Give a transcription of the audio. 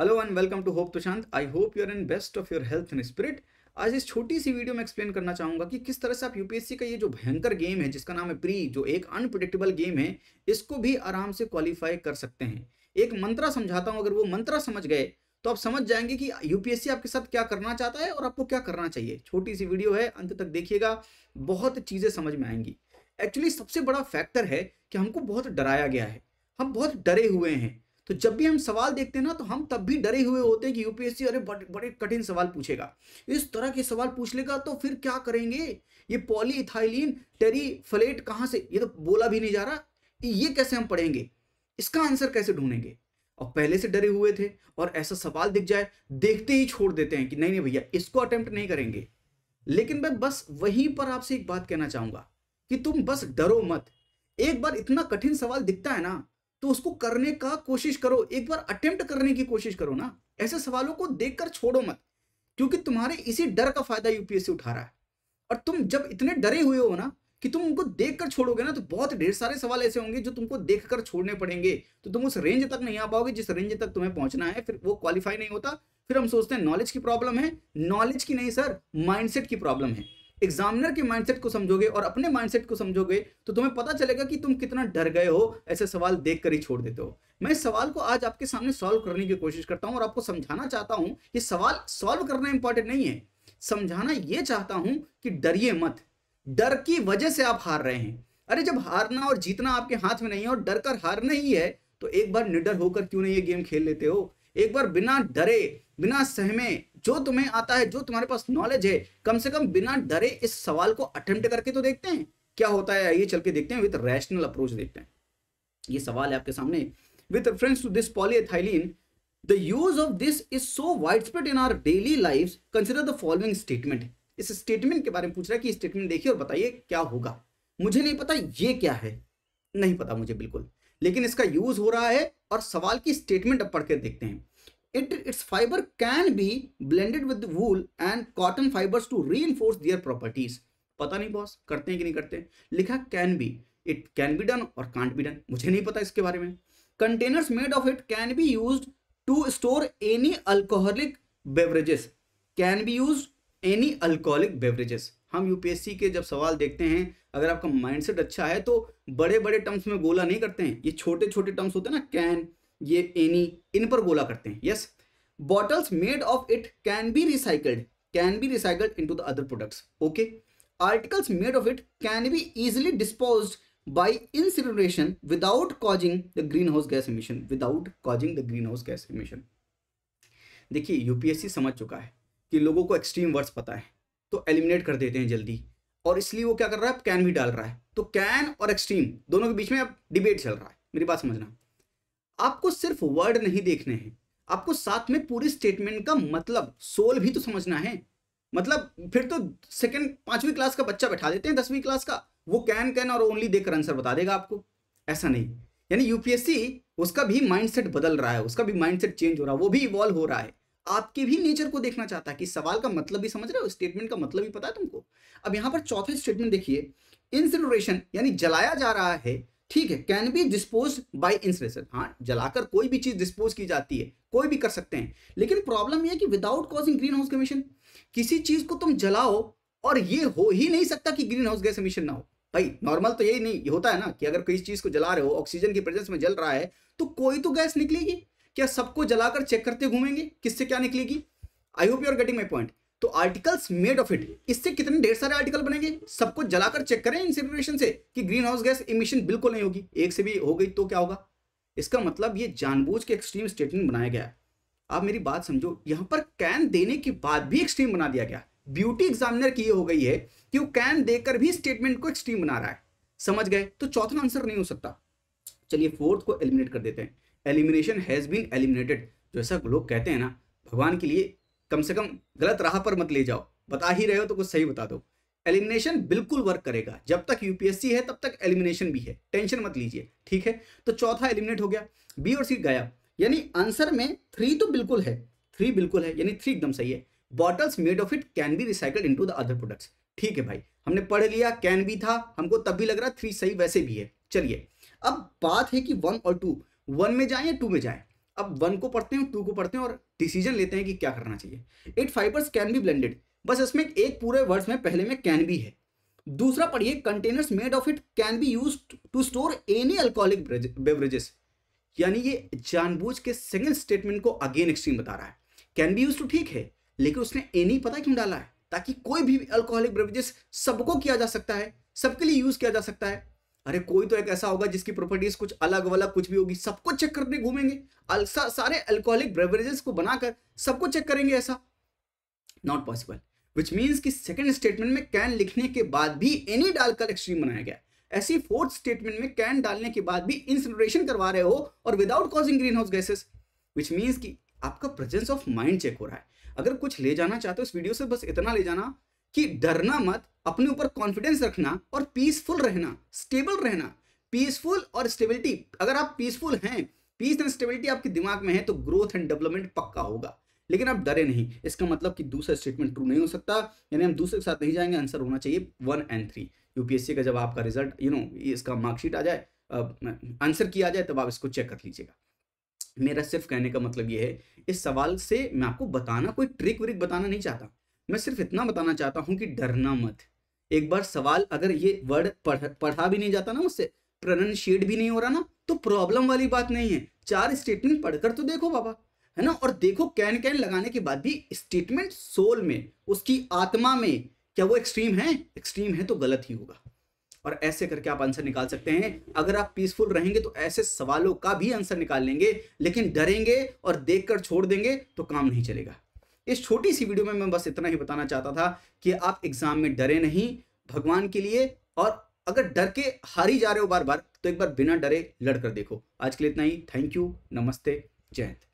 Hello and welcome to hope Prashant I hope you are in best of your health and spirit आज इस छोटी सी video में explain करना चाहूंगा कि किस तरह से आप यूपीएससी का ये जो भयंकर गेम है जिसका नाम है प्री जो एक अनप्रडिक्टेबल गेम है इसको भी आराम से क्वालिफाई कर सकते हैं एक मंत्रा समझाता हूँ अगर वो मंत्रा समझ गए तो आप समझ जाएंगे कि यूपीएससी आपके साथ क्या करना चाहता है और आपको क्या करना चाहिए छोटी सी वीडियो है अंत तक देखिएगा बहुत चीज़ें समझ में आएंगी एक्चुअली सबसे बड़ा फैक्टर है कि हमको बहुत डराया गया है हम बहुत डरे हुए हैं तो जब भी हम सवाल देखते हैं ना तो हम तब भी डरे हुए होते हैं कि यूपीएससी अरे बड़े बड़े कठिन सवाल पूछेगा इस तरह के सवाल पूछ लेगा तो फिर क्या करेंगे ये टेरी फलेट कहाँ से ये तो बोला भी नहीं जा रहा ये कैसे हम पढ़ेंगे इसका आंसर कैसे ढूंढेंगे और पहले से डरे हुए थे और ऐसा सवाल दिख जाए देखते ही छोड़ देते हैं कि नहीं नहीं भैया इसको अटेम्प्ट नहीं करेंगे लेकिन मैं बस वहीं पर आपसे एक बात कहना चाहूंगा कि तुम बस डरो मत एक बार इतना कठिन सवाल दिखता है ना तो उसको करने का कोशिश करो एक बार अटेम्प्ट करने की कोशिश करो ना ऐसे सवालों को देख छोड़ो मत क्योंकि तुम्हारे इसी डर का फायदा यूपीएससी उठा रहा है और तुम जब इतने डरे हुए हो ना कि तुम उनको देख कर छोड़ोगे ना तो बहुत ढेर सारे सवाल ऐसे होंगे जो तुमको देखकर छोड़ने पड़ेंगे तो तुम उस रेंज तक नहीं आ पाओगे जिस रेंज तक तुम्हें पहुंचना है फिर वो क्वालिफाई नहीं होता फिर हम सोचते हैं नॉलेज की प्रॉब्लम है नॉलेज की नहीं सर माइंडसेट की प्रॉब्लम है एग्जामिनर के माइंडसेट को समझोगे और अपने माइंडसेट को समझोगे तो तुम्हें पता चलेगा कि तुम कितना डर गए हो ऐसे सवाल देख ही छोड़ देते हो मैं इस सवाल को आज आपके सामने सॉल्व करने की कोशिश करता हूँ और आपको समझाना चाहता हूँ ये सवाल सॉल्व करना इंपॉर्टेंट नहीं है समझाना ये चाहता हूँ कि डरिए मत डर की वजह से आप हार रहे हैं अरे जब हारना और जीतना आपके हाथ में नहीं है और डर कर हारना ही है तो एक बार निडर होकर क्यों नहीं ये गेम खेल लेते हो एक बार बिना डरे बिना सहमे जो तुम्हें आता है जो तुम्हारे पास नॉलेज है कम से कम बिना डरे इस सवाल को अटेम्प्ट करके तो देखते हैं क्या होता है आइए चल के देखते हैं विद रैशनल अप्रोच देखते हैं ये सवाल है आपके सामने with reference to this polyethylene the use of this is so wide spread in our daily life consider the following statement इस स्टेटमेंट के बारे में पूछ रहा है कि स्टेटमेंट देखिए और बताइए क्या होगा मुझे नहीं पता ये क्या है नहीं पता मुझे बिल्कुल लेकिन इसका यूज हो रहा है और सवाल की स्टेटमेंट अब पढ़ के देखते हैं It, its fiber can be blended with wool and cotton fibers to reinforce their properties. पता नहीं बॉस करते हैं कि नहीं करते लिखा can be it can be done और कांट बी डन मुझे नहीं पता इसके बारे में containers made of it can be use to store any alcoholic beverages can be use any alcoholic beverages हम यूपीएससी के जब सवाल देखते हैं अगर आपका माइंडसेट अच्छा है तो बड़े बड़े टर्म्स में गोला नहीं करते हैं ये छोटे छोटे टर्म्स होते हैं ना कैन ये एनी इन पर गोला करते हैं yes bottles made of it can be recycled can be recycled into the other products okay of it can be easily dispose by disposed without causing the greenhouse gas emission without causing the greenhouse gas emission देखिए UPSC समझ चुका है कि लोगों को extreme words पता है तो एलिमिनेट कर देते हैं जल्दी और इसलिए वो क्या कर रहा है कैन भी डाल रहा है तो कैन और एक्सट्रीम दोनों के बीच में अब डिबेट चल रहा है मेरी बात समझना आपको सिर्फ वर्ड नहीं देखने हैं आपको साथ में पूरी स्टेटमेंट का मतलब सोल भी तो समझना है मतलब फिर तो सेकेंड पांचवी क्लास का बच्चा बैठा देते हैं दसवीं क्लास का वो कैन कैन और ओनली देखकर आंसर बता देगा आपको ऐसा नहीं यानी यूपीएससी उसका भी माइंडसेट बदल रहा है उसका भी माइंडसेट चेंज हो रहा है वो भी इवॉल्व हो रहा है आपके भी नेचर को देखना चाहता है कि सवाल का मतलब भी समझ रहे हो स्टेटमेंट का मतलब भी पता है तुमको अब यहाँ पर चौथे स्टेटमेंट देखिए इंसिनोरेशन यानी जलाया जा रहा है ठीक है can be dispose by incineration हाँ जलाकर कोई भी चीज डिस्पोज की जाती है कोई भी कर सकते हैं लेकिन प्रॉब्लम यह कि without causing greenhouse commission किसी चीज को तुम जलाओ और ये हो ही नहीं सकता कि ग्रीन हाउस गैस एमिशन ना हो भाई नॉर्मल तो यही नहीं होता है ना कि अगर किसी चीज को जला रहे हो ऑक्सीजन की प्रेजेंस में जल रहा है तो कोई तो गैस निकलेगी क्या सबको जलाकर चेक करते घूमेंगे किससे क्या निकलेगी I hope you are getting my point तो आर्टिकल्स मेड ऑफ इट इससे कितने ढेर सारे आर्टिकल बनेंगे सबको जलाकर चेक करें इंसिनरेशन से कि ग्रीन हाउस गैस इमिशन बिल्कुल नहीं होगी एक से भी हो गई तो क्या होगा इसका मतलब ये जानबूझ के एक्सट्रीम स्टेटमेंट बनाया गया आप मेरी बात समझो यहां पर कैन देने के बाद भी एक्सट्रीम बना दिया गया ब्यूटी एग्जामिनर की ये हो गई है कि वो कैन देकर भी स्टेटमेंट को एक्सट्रीम बना रहा है समझ गए तो चौथा आंसर नहीं हो सकता चलिए फोर्थ को एलिमिनेट कर देते हैं एलिमिनेशन हैज बीन एलिमिनेटेड जैसा लोग कहते हैं ना भगवान के लिए कम से कम गलत राह पर मत ले जाओ बता ही रहे हो तो कुछ सही बता दो एलिमिनेशन बिल्कुल वर्क करेगा जब तक यूपीएससी है तब तक एलिमिनेशन भी है टेंशन मत लीजिए ठीक है तो चौथा एलिमिनेट हो गया बी और सी गया यानी आंसर में थ्री तो बिल्कुल है थ्री बिल्कुल है यानी थ्री एकदम सही है bottles made of it can be recycled into the other products ठीक है भाई हमने पढ़ लिया कैन भी था हमको तब भी लग रहा थ्री सही वैसे भी है चलिए अब बात है कि वन और टू वन में जाए या टू में जाए अब वन को पढ़ते हैं टू को पढ़ते हैं और डिसीजन लेते हैं कि क्या करना चाहिए it fibres can be blended बस इसमें एक पूरे वर्ड्स में पहले में कैन बी है दूसरा पढ़िए containers made of it can be use to store any alcoholic beverages यानी ये जानबूझ के सेकेंड स्टेटमेंट को अगेन एक्सट्रीम बता रहा है कैन बी यूज टू ठीक है लेकिन उसने एनी पता क्यों डाला है ताकि कोई भी अल्कोहलिक बेवरेजेस सबको किया जा सकता है सबके लिए यूज किया जा सकता है अरे कोई तो एक ऐसा होगा जिसकी प्रॉपर्टीज कुछ अलग वाला कुछ भी होगी सबको चेक करने घूमेंगे सा, सारे अल्कोहलिक ब्रेवरेजेस को बनाकर सबको चेक करेंगे ऐसा नॉट पॉसिबल विच मीन्स कि सेकेंड स्टेटमेंट में कैन लिखने के बाद भी एनी डालकर एक्सट्रीम बनाया गया ऐसी फोर्थ स्टेटमेंट में कैन डालने के बाद भी इंसिनरेशन करवा रहे हो और without causing greenhouse gases which means कि आपका प्रेजेंस ऑफ माइंड चेक हो रहा है अगर कुछ ले जाना चाहते हो इस वीडियो से बस इतना ले जाना कि डरना मत अपने ऊपर कॉन्फिडेंस रखना और पीसफुल रहना स्टेबल रहना पीसफुल और स्टेबिलिटी अगर आप पीसफुल हैं पीस एंड स्टेबिलिटी आपके दिमाग में है तो ग्रोथ एंड डेवलपमेंट पक्का होगा लेकिन आप डरे नहीं इसका मतलब कि दूसरा स्टेटमेंट ट्रू नहीं हो सकता यानी हम दूसरे के साथ नहीं जाएंगे आंसर होना चाहिए वन एंड थ्री यूपीएससी का जब आपका रिजल्ट यू नो इसका मार्कशीट आ जाए आंसर किया जाए तब आप इसको चेक कर लीजिएगा मेरा सिर्फ कहने का मतलब ये है इस सवाल से मैं आपको बताना कोई ट्रिक व्रिक बताना नहीं चाहता मैं सिर्फ इतना बताना चाहता हूँ कि डरना मत एक बार सवाल अगर ये वर्ड पढ़ पढ़ा भी नहीं जाता ना उससे प्रोनाउंशिएट भी नहीं हो रहा ना तो प्रॉब्लम वाली बात नहीं है चार स्टेटमेंट पढ़कर तो देखो बाबा है ना और देखो कैन कैन लगाने के बाद भी स्टेटमेंट सोल में उसकी आत्मा में क्या वो एक्सट्रीम है एक्सट्रीम है तो गलत ही होगा और ऐसे करके आप आंसर निकाल सकते हैं अगर आप पीसफुल रहेंगे तो ऐसे सवालों का भी आंसर निकाल लेंगे लेकिन डरेंगे और देखकर छोड़ देंगे तो काम नहीं चलेगा इस छोटी सी वीडियो में मैं बस इतना ही बताना चाहता था कि आप एग्जाम में डरे नहीं भगवान के लिए और अगर डर के हारी जा रहे हो बार बार तो एक बार बिना डरे लड़कर देखो आज के लिए इतना ही थैंक यू नमस्ते जय हिंद